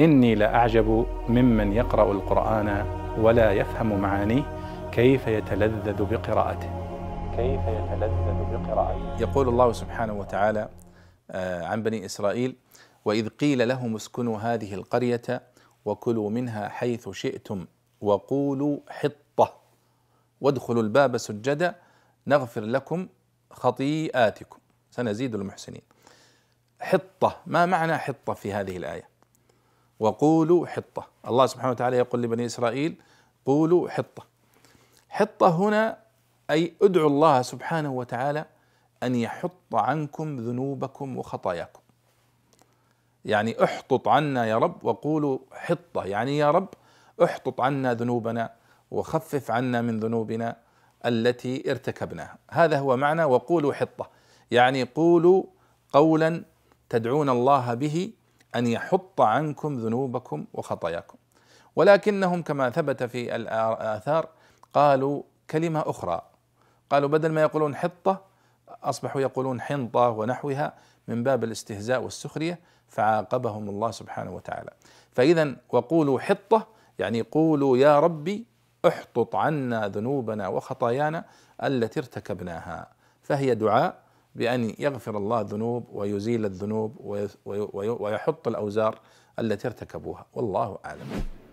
إني لأعجب ممن يقرأ القرآن ولا يفهم معانيه كيف يتلذذ بقراءته كيف يتلذذ بقراءته يقول الله سبحانه وتعالى آه، عن بني إسرائيل وإذ قيل لهم اسكنوا هذه القرية وكلوا منها حيث شئتم وقولوا حطة وادخلوا الباب سجدا نغفر لكم خطيئاتكم سنزيد المحسنين حطة ما معنى حطة في هذه الآية وقولوا حطة الله سبحانه وتعالى يقول لبني إسرائيل قولوا حطة حطة هنا أي ادعوا الله سبحانه وتعالى أن يحط عنكم ذنوبكم وخطاياكم يعني احطط عنا يا رب وقولوا حطة يعني يا رب احطط عنا ذنوبنا وخفف عنا من ذنوبنا التي ارتكبناها هذا هو معنى وقولوا حطة يعني قولوا قولا تدعون الله به أن يحط عنكم ذنوبكم وخطاياكم ولكنهم كما ثبت في الآثار قالوا كلمة أخرى قالوا بدل ما يقولون حطة أصبحوا يقولون حنطة ونحوها من باب الاستهزاء والسخرية فعاقبهم الله سبحانه وتعالى فإذا وقولوا حطة يعني قولوا يا ربي احطط عنا ذنوبنا وخطايانا التي ارتكبناها فهي دعاء بأن يغفر الله الذنوب ويزيل الذنوب ويحط الأوزار التي ارتكبوها والله أعلم